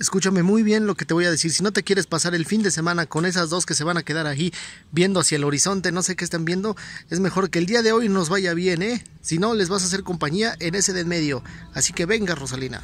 Escúchame muy bien lo que te voy a decir. Si no te quieres pasar el fin de semana con esas dos que se van a quedar ahí viendo hacia el horizonte, no sé qué están viendo, es mejor que el día de hoy nos vaya bien, ¿eh? Si no, les vas a hacer compañía en ese de en medio. Así que venga, Rosalina.